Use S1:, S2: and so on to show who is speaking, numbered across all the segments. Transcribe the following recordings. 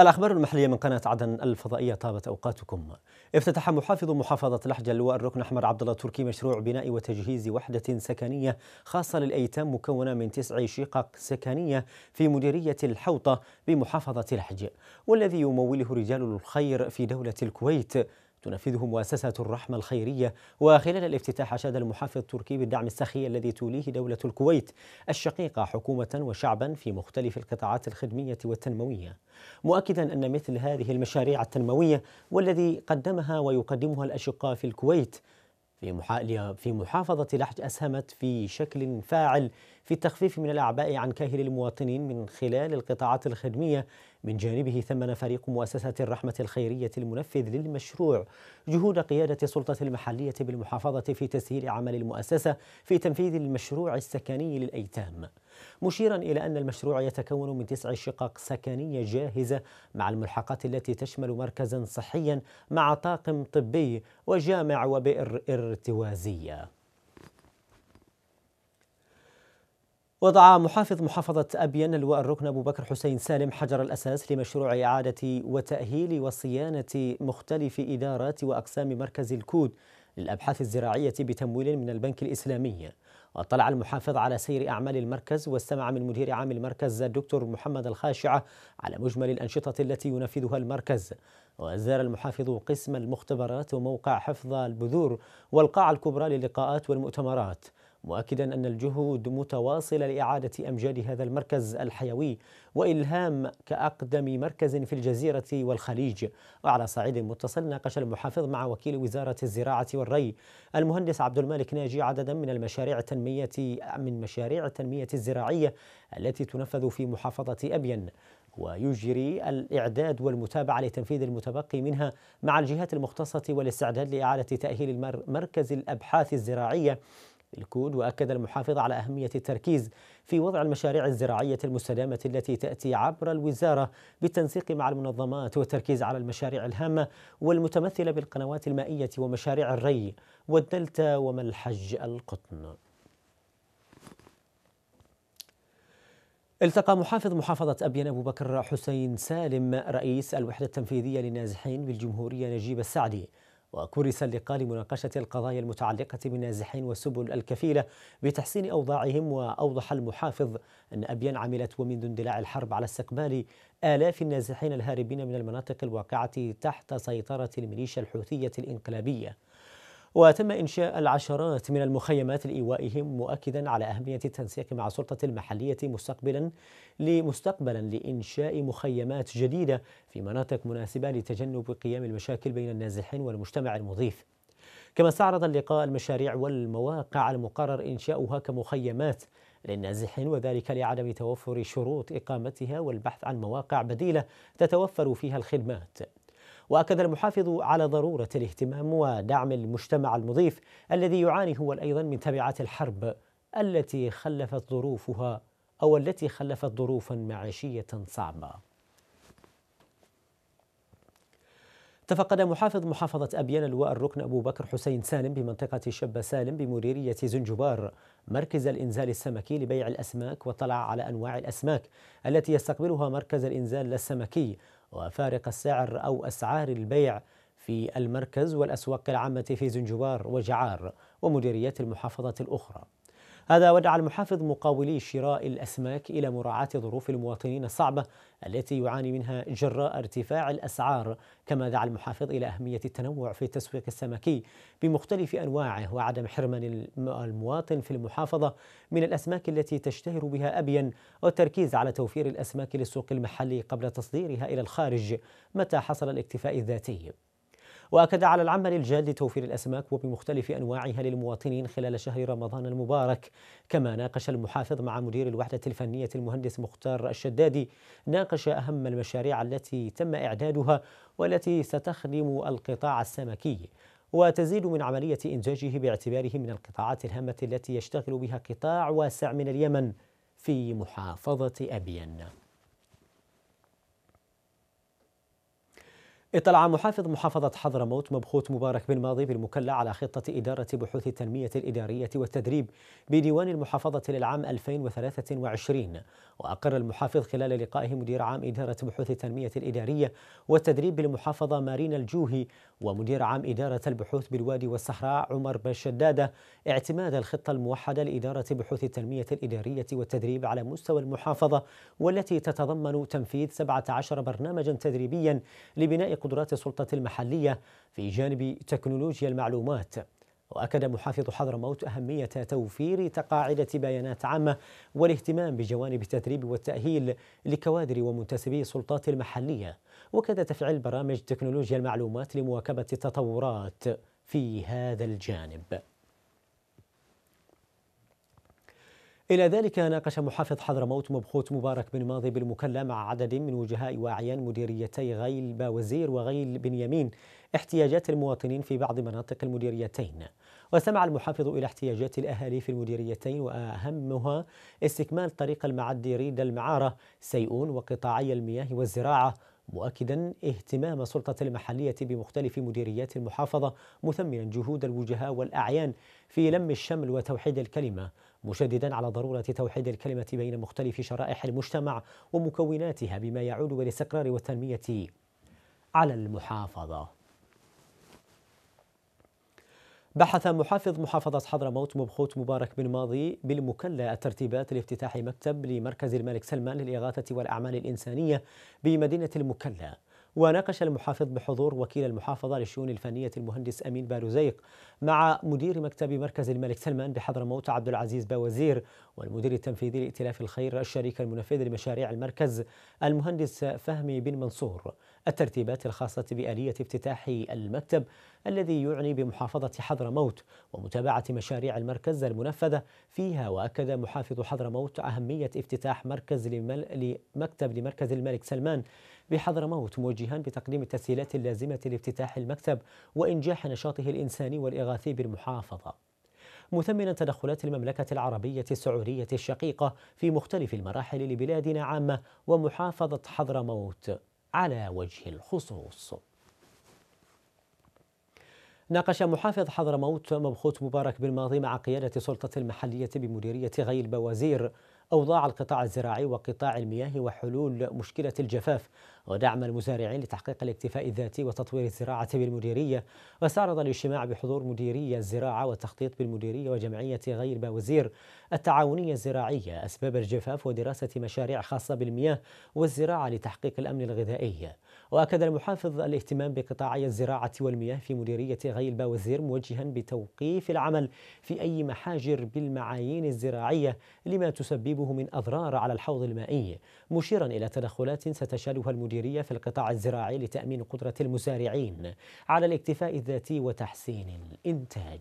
S1: الأخبار المحلية من قناة عدن الفضائية طابت أوقاتكم. افتتح محافظ محافظة لحج اللواء الركن أحمد عبد الله تركي مشروع بناء وتجهيز وحدة سكنية خاصة للأيتام مكونة من تسع شقق سكنية في مديرية الحوطة بمحافظة لحج والذي يموله رجال الخير في دولة الكويت تنفذه مؤسسة الرحمة الخيرية وخلال الافتتاح أشاد المحافظ التركي بالدعم السخي الذي توليه دولة الكويت الشقيقة حكومة وشعبا في مختلف القطاعات الخدمية والتنموية مؤكدا أن مثل هذه المشاريع التنموية والذي قدمها ويقدمها الأشقاء في الكويت في محافظة لحج أسهمت في شكل فاعل في التخفيف من الأعباء عن كاهل المواطنين من خلال القطاعات الخدمية من جانبه ثمن فريق مؤسسة الرحمة الخيرية المنفذ للمشروع جهود قيادة السلطة المحلية بالمحافظة في تسهيل عمل المؤسسة في تنفيذ المشروع السكني للأيتام مشيرا إلى أن المشروع يتكون من تسع شقق سكنية جاهزة مع الملحقات التي تشمل مركزا صحيا مع طاقم طبي وجامع وبئر ارتوازية وضع محافظ محافظة أبين اللواء الركن أبو بكر حسين سالم حجر الأساس لمشروع إعادة وتأهيل وصيانة مختلف إدارات وأقسام مركز الكود للأبحاث الزراعية بتمويل من البنك الإسلامي واطلع المحافظ على سير أعمال المركز واستمع من مدير عام المركز الدكتور محمد الخاشعة على مجمل الأنشطة التي ينفذها المركز وزار المحافظ قسم المختبرات وموقع حفظ البذور والقاعة الكبرى للقاءات والمؤتمرات مؤكدا أن الجهود متواصلة لإعادة أمجاد هذا المركز الحيوي وإلهام كأقدم مركز في الجزيرة والخليج وعلى صعيد متصل ناقش المحافظ مع وكيل وزارة الزراعة والري المهندس عبد الملك ناجي عددا من المشاريع التنمية من مشاريع التنمية الزراعية التي تنفذ في محافظة أبين ويجري الإعداد والمتابعة لتنفيذ المتبقي منها مع الجهات المختصة والاستعداد لإعادة تأهيل مركز الأبحاث الزراعية الكود وأكد المحافظ على أهمية التركيز في وضع المشاريع الزراعية المستدامة التي تأتي عبر الوزارة بالتنسيق مع المنظمات والتركيز على المشاريع الهامة والمتمثلة بالقنوات المائية ومشاريع الري والدلتا وملحج القطن التقى محافظ محافظة أبين أبو بكر حسين سالم رئيس الوحدة التنفيذية للنازحين بالجمهورية نجيب السعدي وكرس اللقاء لمناقشة القضايا المتعلقة بالنازحين والسبل الكفيلة بتحسين أوضاعهم وأوضح المحافظ أن أبيان عملت ومنذ اندلاع الحرب على استقبال آلاف النازحين الهاربين من المناطق الواقعة تحت سيطرة الميليشيا الحوثية الإنقلابية وتم إنشاء العشرات من المخيمات لإيوائهم مؤكدا على أهمية التنسيق مع السلطة المحلية مستقبلا لمستقبلا لإنشاء مخيمات جديدة في مناطق مناسبة لتجنب قيام المشاكل بين النازحين والمجتمع المضيف كما استعرض اللقاء المشاريع والمواقع المقرر إنشاؤها كمخيمات للنازحين وذلك لعدم توفر شروط إقامتها والبحث عن مواقع بديلة تتوفر فيها الخدمات وأكد المحافظ على ضرورة الاهتمام ودعم المجتمع المضيف الذي يعاني هو أيضا من تبعات الحرب التي خلفت ظروفها أو التي خلفت ظروفا معيشية صعبة تفقد محافظ محافظة أبيان اللواء الركن أبو بكر حسين سالم بمنطقة شبة سالم بمديرية زنجبار مركز الإنزال السمكي لبيع الأسماك واطلع على أنواع الأسماك التي يستقبلها مركز الإنزال السمكي وفارق السعر أو أسعار البيع في المركز والأسواق العامة في زنجبار وجعار ومديريات المحافظة الأخرى هذا ودعا المحافظ مقاولي شراء الأسماك إلى مراعاة ظروف المواطنين الصعبة التي يعاني منها جراء ارتفاع الأسعار كما دعا المحافظ إلى أهمية التنوع في التسويق السمكي بمختلف أنواعه وعدم حرمان المواطن في المحافظة من الأسماك التي تشتهر بها أبين والتركيز على توفير الأسماك للسوق المحلي قبل تصديرها إلى الخارج متى حصل الاكتفاء الذاتي وأكد على العمل الجاد لتوفير الأسماك وبمختلف أنواعها للمواطنين خلال شهر رمضان المبارك كما ناقش المحافظ مع مدير الوحدة الفنية المهندس مختار الشدادي ناقش أهم المشاريع التي تم إعدادها والتي ستخدم القطاع السمكي وتزيد من عملية إنتاجه باعتباره من القطاعات الهامة التي يشتغل بها قطاع واسع من اليمن في محافظة أبين اطلع محافظ محافظة حضرموت مبخوت مبارك بن ماضي بالمكلة على خطة إدارة بحوث التنمية الإدارية والتدريب بديوان المحافظة للعام 2023 وأقر المحافظ خلال لقائه مدير عام إدارة بحوث التنمية الإدارية والتدريب بالمحافظة مارينا الجوهي ومدير عام إدارة البحوث بالوادي والصحراء عمر بشدادة شدادة اعتماد الخطة الموحدة لإدارة بحوث التنمية الإدارية والتدريب على مستوى المحافظة والتي تتضمن تنفيذ 17 برنامجا تدريبيا لبناء قدرات السلطة المحلية في جانب تكنولوجيا المعلومات وأكد محافظ حضرموت أهمية توفير تقاعدة بيانات عامة والاهتمام بجوانب التدريب والتأهيل لكوادر ومنتسبي السلطات المحلية وكذا تفعيل برامج تكنولوجيا المعلومات لمواكبة التطورات في هذا الجانب إلى ذلك ناقش محافظ حضرموت مبخوت مبارك بن ماضي بالمكلا مع عدد من وجهاء وأعيان مديريتي غيل باوزير وغيل بنيامين احتياجات المواطنين في بعض مناطق المديريتين وسمع المحافظ إلى احتياجات الأهالي في المديريتين وأهمها استكمال طريق المعدي ريد المعارة سيئون وقطاعي المياه والزراعة مؤكدا اهتمام السلطة المحلية بمختلف مديريات المحافظة مثمنا جهود الوجهاء والأعيان في لم الشمل وتوحيد الكلمة مشددا على ضرورة توحيد الكلمة بين مختلف شرائح المجتمع ومكوناتها بما يعود للاستقرار والتنمية على المحافظة بحث محافظ محافظة حضرموت مبخوت مبارك بن ماضي بالمكلة الترتيبات لافتتاح مكتب لمركز الملك سلمان للإغاثة والأعمال الإنسانية بمدينة المكلة وناقش المحافظ بحضور وكيل المحافظة للشؤون الفنية المهندس أمين بالوزيق مع مدير مكتب مركز الملك سلمان بحضرموت عبد العزيز باوزير والمدير التنفيذي لائتلاف الخير الشريك المنفذ لمشاريع المركز المهندس فهمي بن منصور الترتيبات الخاصة بآلية افتتاح المكتب الذي يعني بمحافظة حضرموت ومتابعة مشاريع المركز المنفذة فيها وأكد محافظ حضرموت أهمية افتتاح مركز لمل... مكتب لمركز الملك سلمان بحضرموت موجها بتقديم التسهيلات اللازمة لافتتاح المكتب وإنجاح نشاطه الإنساني والإغاثي بالمحافظة مثمنا تدخلات المملكة العربية السعودية الشقيقة في مختلف المراحل لبلادنا عامة ومحافظة حضرموت على وجه الخصوص ناقش محافظ حضرموت مبخوت مبارك بالماضي مع قيادة السلطة المحلية بمديرية غي البوازير أوضاع القطاع الزراعي وقطاع المياه وحلول مشكلة الجفاف ودعم المزارعين لتحقيق الاكتفاء الذاتي وتطوير الزراعة بالمديرية واستعرض الاجتماع بحضور مديرية الزراعة والتخطيط بالمديرية وجمعية غير بوزير التعاونية الزراعية أسباب الجفاف ودراسة مشاريع خاصة بالمياه والزراعة لتحقيق الأمن الغذائي وأكد المحافظ الاهتمام بقطاعي الزراعة والمياه في مديرية غير بوزير موجها بتوقيف العمل في أي محاجر بالمعايين الزراعية لما تسببه من أضرار على الحوض المائي مشيرا إلى تدخلات ستشهدها المديرية المديرية في القطاع الزراعي لتأمين قدرة المزارعين على الاكتفاء الذاتي وتحسين الإنتاج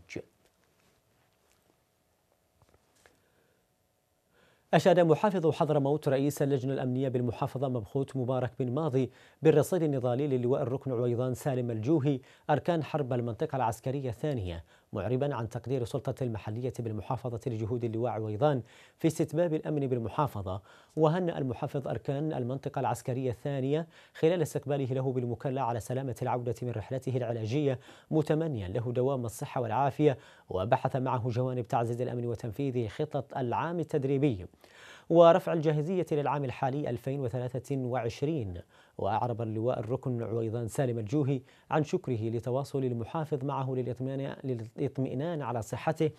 S1: أشاد محافظ حضرموت رئيس اللجنة الأمنية بالمحافظة مبخوت مبارك بن ماضي بالرصيد النضالي للواء الركن عويضان سالم الجوهي أركان حرب المنطقة العسكرية الثانية معربا عن تقدير السلطة المحلية بالمحافظة لجهود اللواء عويضان في استتباب الأمن بالمحافظة وهنأ المحافظ أركان المنطقة العسكرية الثانية خلال استقباله له بالمكلا على سلامة العودة من رحلته العلاجية متمنيا له دوام الصحة والعافية وبحث معه جوانب تعزيز الأمن وتنفيذ خطط العام التدريبي ورفع الجاهزية للعام الحالي 2023 وأعرب اللواء الركن عويضان سالم الجوهي عن شكره لتواصل المحافظ معه للإطمئنان على صحته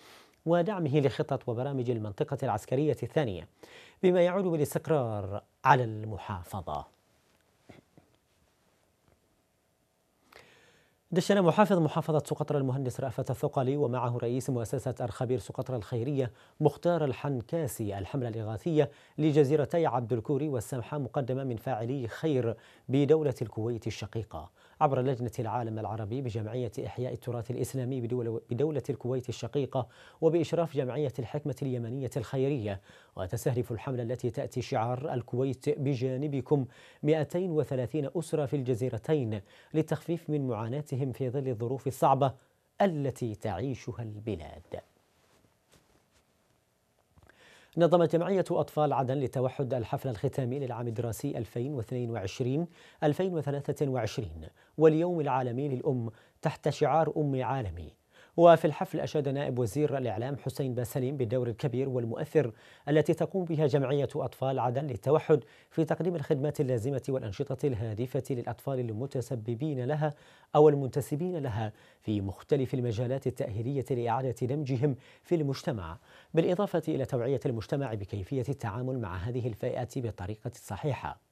S1: ودعمه لخطط وبرامج المنطقة العسكرية الثانية بما يعود بالاستقرار على المحافظة دشنا محافظ محافظة سقطرى المهندس رأفت الثقلي ومعه رئيس مؤسسة الخبير سقطرى الخيرية مختار الحنكاسي الحملة الإغاثية لجزيرتي عبد الكوري والسمحة مقدمة من فاعلي خير بدولة الكويت الشقيقة عبر لجنة العالم العربي بجمعية إحياء التراث الإسلامي بدولة, بدولة الكويت الشقيقة وبإشراف جمعية الحكمة اليمنية الخيرية وتستهدف الحملة التي تأتي شعار الكويت بجانبكم 230 أسرة في الجزيرتين للتخفيف من معاناتهم في ظل الظروف الصعبة التي تعيشها البلاد نظمت جمعية أطفال عدن للتوحد الحفل الختامي للعام الدراسي 2022-2023 واليوم العالمي للأم تحت شعار أمي عالمي وفي الحفل أشاد نائب وزير الإعلام حسين باسليم بالدور الكبير والمؤثر التي تقوم بها جمعية أطفال عدن للتوحد في تقديم الخدمات اللازمة والأنشطة الهادفة للأطفال المتسببين لها أو المنتسبين لها في مختلف المجالات التأهيلية لإعادة دمجهم في المجتمع بالإضافة إلى توعية المجتمع بكيفية التعامل مع هذه الفئات بالطريقة الصحيحة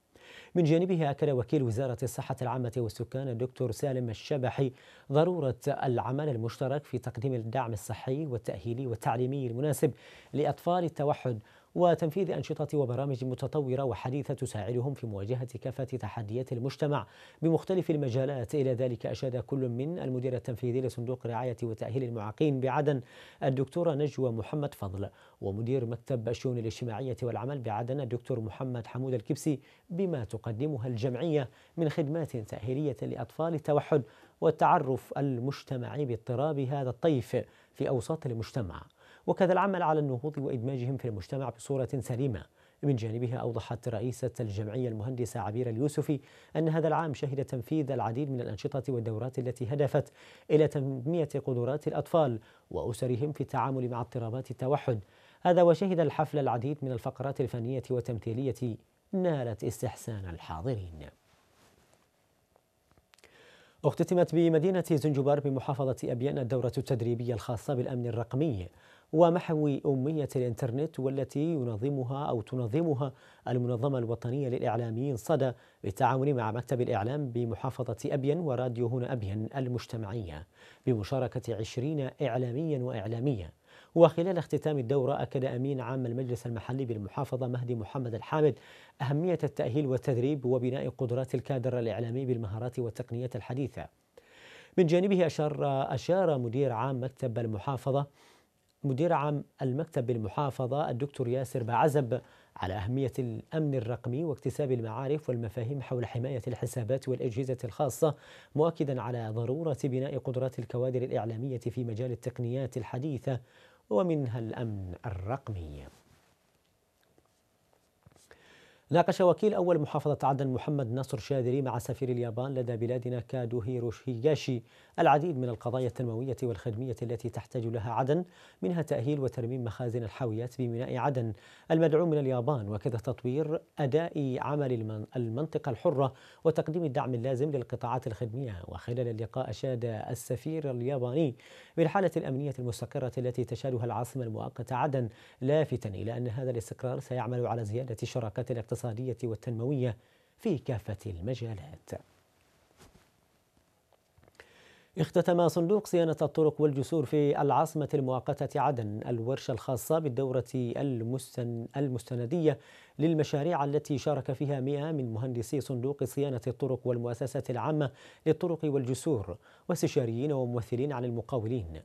S1: من جانبه أكد وكيل وزارة الصحة العامة والسكان الدكتور سالم الشبحي ضرورة العمل المشترك في تقديم الدعم الصحي والتأهيلي والتعليمي المناسب لأطفال التوحد وتنفيذ أنشطة وبرامج متطورة وحديثة تساعدهم في مواجهة كافة تحديات المجتمع بمختلف المجالات إلى ذلك أشاد كل من المدير التنفيذي لصندوق رعاية وتأهيل المعاقين بعدن الدكتورة نجوى محمد فضل ومدير مكتب الشؤون الاجتماعية والعمل بعدن الدكتور محمد حمود الكبسي بما تقدمها الجمعية من خدمات تأهيلية لأطفال التوحد والتعرف المجتمعي باضطراب هذا الطيف في أوساط المجتمع وكذا العمل على النهوض وإدماجهم في المجتمع بصورة سليمة من جانبها أوضحت رئيسة الجمعية المهندسة عبير اليوسفي أن هذا العام شهد تنفيذ العديد من الأنشطة والدورات التي هدفت إلى تنمية قدرات الأطفال وأسرهم في التعامل مع اضطرابات التوحد هذا وشهد الحفل العديد من الفقرات الفنية والتمثيلية نالت استحسان الحاضرين اختتمت بمدينة زنجبار بمحافظة أبيان الدورة التدريبية الخاصة بالأمن الرقمي ومحو أمية الإنترنت والتي ينظمها أو تنظمها المنظمة الوطنية للإعلاميين صدى بالتعاون مع مكتب الإعلام بمحافظة أبين وراديو هنا أبين المجتمعية بمشاركة عشرين إعلاميا وإعلامية وخلال اختتام الدورة أكد أمين عام المجلس المحلي بالمحافظة مهدي محمد الحامد أهمية التأهيل والتدريب وبناء قدرات الكادر الإعلامي بالمهارات والتقنيات الحديثة من جانبه أشار, أشار مدير عام مكتب المحافظة مدير عام المكتب بالمحافظة الدكتور ياسر بعزب على أهمية الأمن الرقمي واكتساب المعارف والمفاهيم حول حماية الحسابات والأجهزة الخاصة مؤكدا على ضرورة بناء قدرات الكوادر الإعلامية في مجال التقنيات الحديثة ومنها الأمن الرقمي ناقش وكيل أول محافظة عدن محمد نصر شاذري مع سفير اليابان لدى بلادنا كادو هيروشيغاشي العديد من القضايا التنموية والخدمية التي تحتاج لها عدن منها تأهيل وترميم مخازن الحاويات بميناء عدن المدعوم من اليابان وكذا تطوير أداء عمل المنطقة الحرة وتقديم الدعم اللازم للقطاعات الخدمية وخلال اللقاء أشاد السفير الياباني بالحالة الأمنية المستقرة التي تشهدها العاصمة المؤقتة عدن لافتا إلى أن هذا الاستقرار سيعمل على زيادة شراكات الاقتصاد الاقتصادية والتنموية في كافة المجالات. اختتم صندوق صيانة الطرق والجسور في العاصمة المؤقتة عدن الورشة الخاصة بالدورة المستن المستندية للمشاريع التي شارك فيها مئة من مهندسي صندوق صيانة الطرق والمؤسسة العامة للطرق والجسور واستشاريين وممثلين عن المقاولين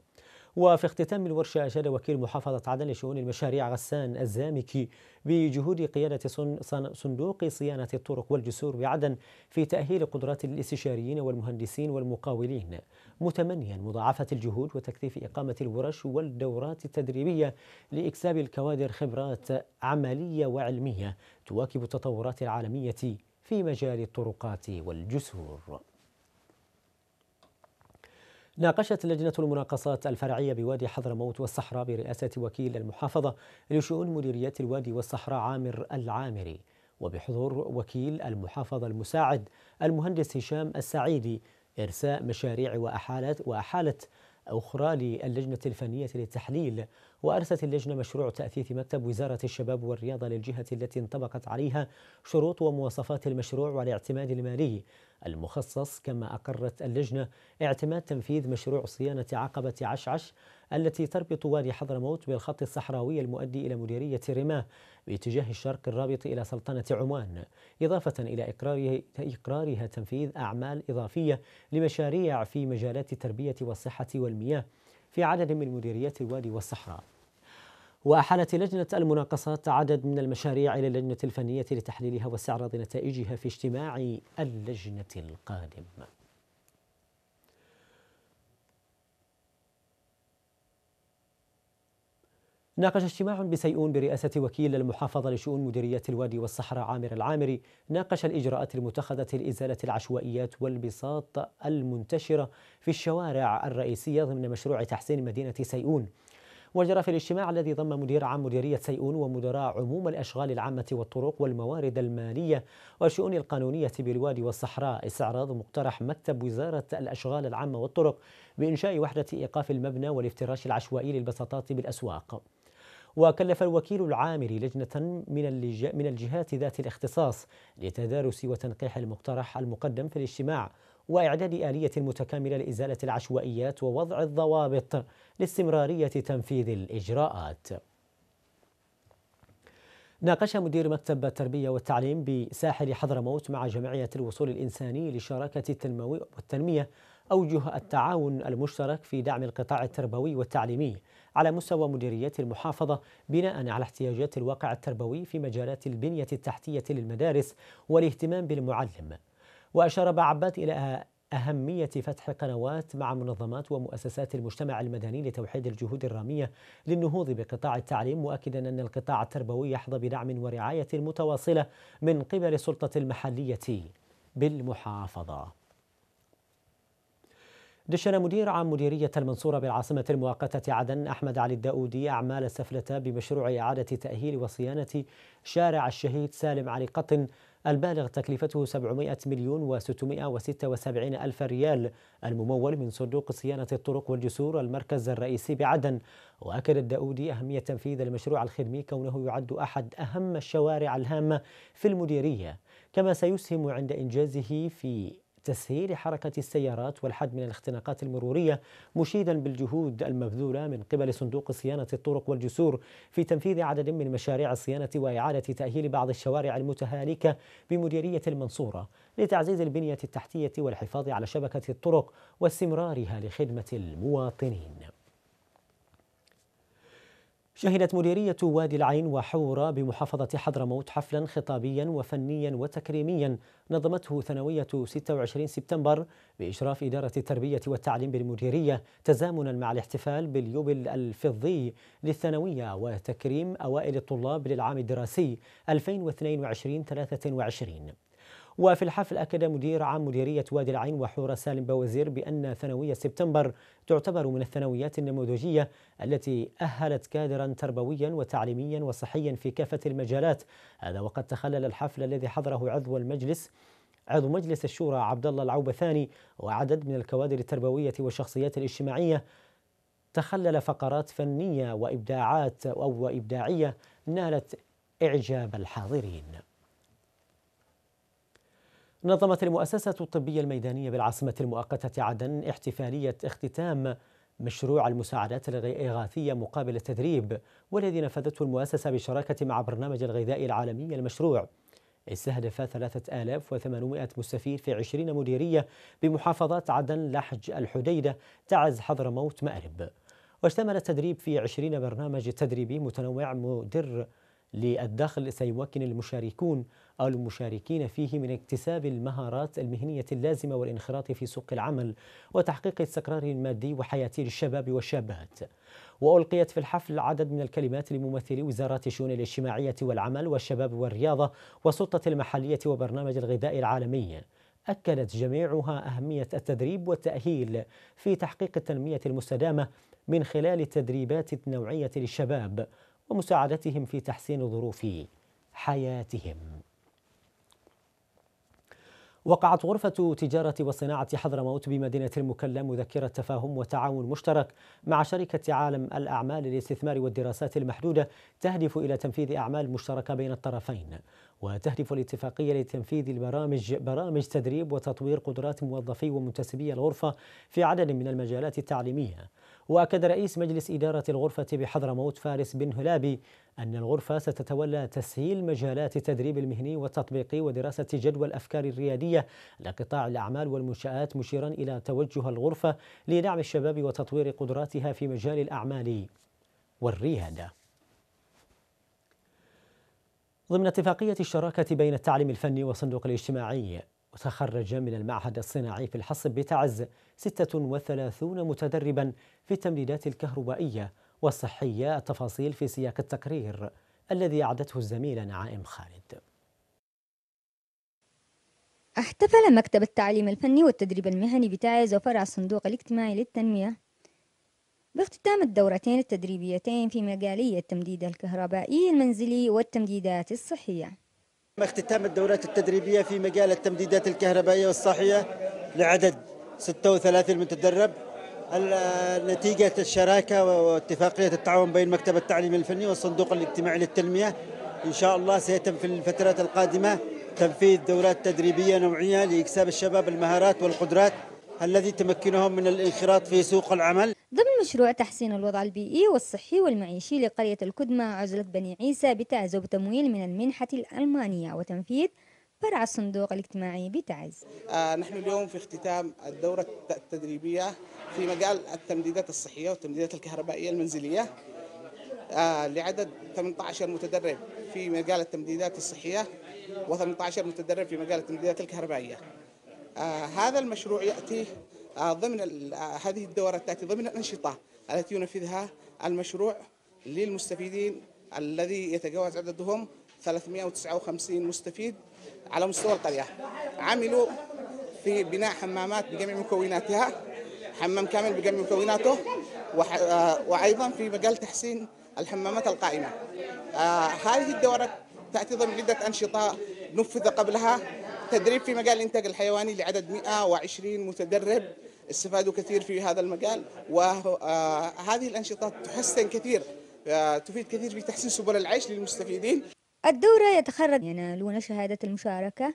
S1: وفي اختتام الورشة أشاد وكيل محافظة عدن لشؤون المشاريع غسان الزامكي بجهود قيادة صندوق صيانة الطرق والجسور بعدن في تأهيل قدرات الاستشاريين والمهندسين والمقاولين متمنيا مضاعفة الجهود وتكثيف إقامة الورش والدورات التدريبية لإكساب الكوادر خبرات عملية وعلمية تواكب التطورات العالمية في مجال الطرقات والجسور ناقشت لجنة المناقصات الفرعية بوادي حضرموت والصحراء برئاسة وكيل المحافظة لشؤون مديرية الوادي والصحراء عامر العامري وبحضور وكيل المحافظة المساعد المهندس هشام السعيدي إرساء مشاريع وأحالة وأحالة أخرى للجنة الفنية للتحليل وأرست اللجنة مشروع تأثيث مكتب وزارة الشباب والرياضة للجهة التي انطبقت عليها شروط ومواصفات المشروع والاعتماد المالي المخصص كما أقرت اللجنة اعتماد تنفيذ مشروع صيانة عقبة عشعش التي تربط وادي حضرموت بالخط الصحراوي المؤدي إلى مديرية رماه باتجاه الشرق الرابط إلى سلطنة عمان إضافة إلى إقرارها تنفيذ أعمال إضافية لمشاريع في مجالات التربية والصحة والمياه في عدد من مديريات الوادي والصحراء وأحالت لجنة المناقصات عدد من المشاريع إلى اللجنة الفنية لتحليلها واستعراض نتائجها في اجتماع اللجنة القادم ناقش اجتماع بسيئون برئاسة وكيل المحافظة لشؤون مديرية الوادي والصحراء عامر العامري ناقش الإجراءات المتخذة لإزالة العشوائيات والبساط المنتشرة في الشوارع الرئيسية ضمن مشروع تحسين مدينة سيئون وجرى في الاجتماع الذي ضم مدير عام مديرية سيئون ومدراء عموم الأشغال العامة والطرق والموارد المالية والشؤون القانونية بالوادي والصحراء استعراض مقترح مكتب وزارة الأشغال العامة والطرق بإنشاء وحدة إيقاف المبنى والافتراش العشوائي للبساطات بالأسواق وكلف الوكيل العامل لجنة من من الجهات ذات الاختصاص لتدارس وتنقيح المقترح المقدم في الاجتماع وإعداد آلية متكاملة لإزالة العشوائيات ووضع الضوابط لاستمرارية تنفيذ الإجراءات. ناقش مدير مكتب التربية والتعليم بساحل حضرموت مع جمعية الوصول الإنساني لشراكة التنمية أوجه التعاون المشترك في دعم القطاع التربوي والتعليمي على مستوى مديريات المحافظة بناء على احتياجات الواقع التربوي في مجالات البنية التحتية للمدارس والاهتمام بالمعلم وأشار بعبات إلى أهمية فتح قنوات مع منظمات ومؤسسات المجتمع المدني لتوحيد الجهود الرامية للنهوض بقطاع التعليم مؤكدا أن القطاع التربوي يحظى بدعم ورعاية متواصلة من قبل السلطة المحلية بالمحافظة دشن مدير عام مديرية المنصورة بالعاصمة المؤقتة عدن أحمد علي الداودي أعمال السفلة بمشروع إعادة تأهيل وصيانة شارع الشهيد سالم علي قطن البالغ تكلفته 700 مليون و676 ألف ريال الممول من صندوق صيانة الطرق والجسور المركز الرئيسي بعدن وأكد الداودي أهمية تنفيذ المشروع الخدمي كونه يعد أحد أهم الشوارع الهامة في المديرية كما سيسهم عند إنجازه في تسهيل حركة السيارات والحد من الاختناقات المرورية مشيدا بالجهود المبذولة من قبل صندوق صيانة الطرق والجسور في تنفيذ عدد من مشاريع الصيانة وإعادة تأهيل بعض الشوارع المتهالكة بمديرية المنصورة لتعزيز البنية التحتية والحفاظ على شبكة الطرق واستمرارها لخدمة المواطنين شهدت مديرية وادي العين وحورة بمحافظة حضرموت حفلا خطابيا وفنيا وتكريميا نظمته ثانوية 26 سبتمبر بإشراف إدارة التربية والتعليم بالمديرية تزامنا مع الاحتفال باليوبل الفضي للثانوية وتكريم أوائل الطلاب للعام الدراسي 2022-23 وفي الحفل أكد مدير عام مديرية وادي العين وحورة سالم بوزير بأن ثانوية سبتمبر تعتبر من الثانويات النموذجية التي أهلت كادرا تربويا وتعليميا وصحيا في كافة المجالات هذا وقد تخلل الحفل الذي حضره عضو المجلس عضو مجلس الشورى عبد الله ثاني وعدد من الكوادر التربوية والشخصيات الاجتماعية تخلل فقرات فنية وإبداعات أو إبداعية نالت إعجاب الحاضرين نظمت المؤسسة الطبية الميدانية بالعاصمة المؤقتة عدن احتفالية اختتام مشروع المساعدات الإغاثية مقابل التدريب والذي نفذته المؤسسة بشراكة مع برنامج الغذاء العالمي المشروع استهدف 3800 مستفيد في 20 مديرية بمحافظات عدن لحج الحديدة تعز حضرموت مأرب واشتمل التدريب في 20 برنامج تدريبي متنوع مدر للدخل سيمكن المشاركون أو المشاركين فيه من اكتساب المهارات المهنية اللازمة والانخراط في سوق العمل وتحقيق استقرار مادي وحياتي للشباب والشابات وألقيت في الحفل عدد من الكلمات لممثلي وزارات الشؤون الاجتماعية والعمل والشباب والرياضة والسلطة المحلية وبرنامج الغذاء العالمي أكدت جميعها أهمية التدريب والتأهيل في تحقيق التنمية المستدامة من خلال التدريبات النوعية للشباب ومساعدتهم في تحسين ظروف حياتهم وقعت غرفة تجارة وصناعة حضرموت بمدينة المكلا مذكرة تفاهم وتعاون مشترك مع شركة عالم الأعمال للاستثمار والدراسات المحدودة تهدف إلى تنفيذ أعمال مشتركة بين الطرفين وتهدف الاتفاقية لتنفيذ البرامج برامج تدريب وتطوير قدرات موظفي ومنتسبي الغرفة في عدد من المجالات التعليمية وأكد رئيس مجلس إدارة الغرفة بحضرموت فارس بن هلابي أن الغرفة ستتولى تسهيل مجالات التدريب المهني والتطبيقي ودراسة جدوى الأفكار الريادية لقطاع الأعمال والمنشآت مشيرا إلى توجه الغرفة لدعم الشباب وتطوير قدراتها في مجال الأعمال والريادة ضمن اتفاقية الشراكة بين التعليم الفني والصندوق الاجتماعي وتخرج من المعهد الصناعي في الحصب بتعز 36 متدربا في التمديدات الكهربائية والصحية التفاصيل في سياق التقرير الذي أعدته الزميلة نعائم خالد
S2: احتفل مكتب التعليم الفني والتدريب المهني بتعز وفرع الصندوق الاجتماعي للتنمية باختتام الدورتين التدريبيتين في مجالية التمديد الكهربائي المنزلي والتمديدات الصحية
S1: تم اختتام الدورات التدريبية في مجال التمديدات الكهربائية والصحية لعدد 36 متدرب نتيجة الشراكة واتفاقية التعاون بين مكتب التعليم الفني والصندوق الاجتماعي للتنمية إن شاء الله سيتم في الفترات القادمة تنفيذ دورات تدريبية نوعية لإكساب الشباب المهارات والقدرات الذي تمكنهم من الانخراط في سوق العمل
S2: ضمن مشروع تحسين الوضع البيئي والصحي والمعيشي لقرية الكدمة عزلة بني عيسى بتعز وبتمويل من المنحة الألمانية وتنفيذ فرع الصندوق الاجتماعي بتعز
S3: آه نحن اليوم في اختتام الدورة التدريبية في مجال التمديدات الصحية والتمديدات الكهربائية المنزلية آه لعدد 18 متدرب في مجال التمديدات الصحية و18 متدرب في مجال التمديدات الكهربائية آه هذا المشروع يأتي ضمن هذه الدورة تاتي ضمن الانشطه التي ينفذها المشروع للمستفيدين الذي يتجاوز عددهم 359 مستفيد على مستوى القريه. عملوا في بناء حمامات بجميع مكوناتها حمام كامل بجميع مكوناته آه، وايضا في مجال تحسين الحمامات القائمه. آه، هذه الدورة تاتي ضمن عده انشطه نفذ قبلها تدريب في مجال الانتاج الحيواني لعدد 120 متدرب استفادوا كثير في هذا المجال وهذه آه، الانشطه تحسن كثير آه، تفيد كثير في تحسين سبل العيش
S2: للمستفيدين الدورة يتخرج ينالون شهادة المشاركة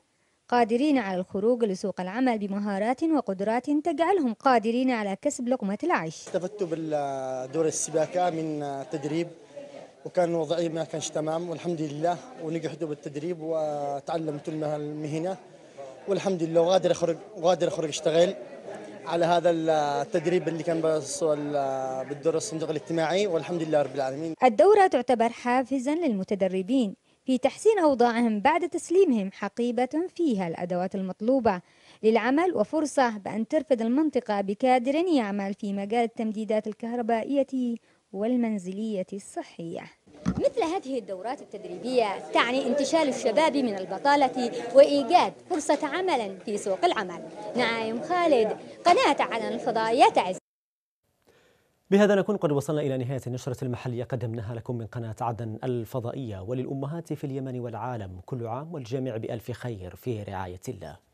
S2: قادرين على الخروج لسوق العمل بمهارات وقدرات تجعلهم قادرين على كسب لقمة العيش
S1: استفدت بالدورة آه، السباكة من تدريب وكان وضعي ما كانش تمام والحمد لله ونجحتوا بالتدريب وتعلمت المهنه والحمد لله وقادر اخرج وقادر اخرج اشتغل على هذا التدريب اللي كان بالدور الصندوق الاجتماعي والحمد لله رب العالمين
S2: الدورة تعتبر حافزا للمتدربين في تحسين أوضاعهم بعد تسليمهم حقيبة فيها الأدوات المطلوبة للعمل وفرصة بأن ترفد المنطقة بكادر يعمل في مجال التمديدات الكهربائية والمنزلية الصحية مثل هذه الدورات التدريبية تعني انتشال الشباب من البطالة وإيجاد فرصة عمل في سوق العمل نعيم خالد قناة على الفضاء تعز
S1: بهذا نكون قد وصلنا إلى نهاية النشرة المحلية قدمناها لكم من قناة عدن الفضائية وللأمهات في اليمن والعالم كل عام والجميع بألف خير في رعاية الله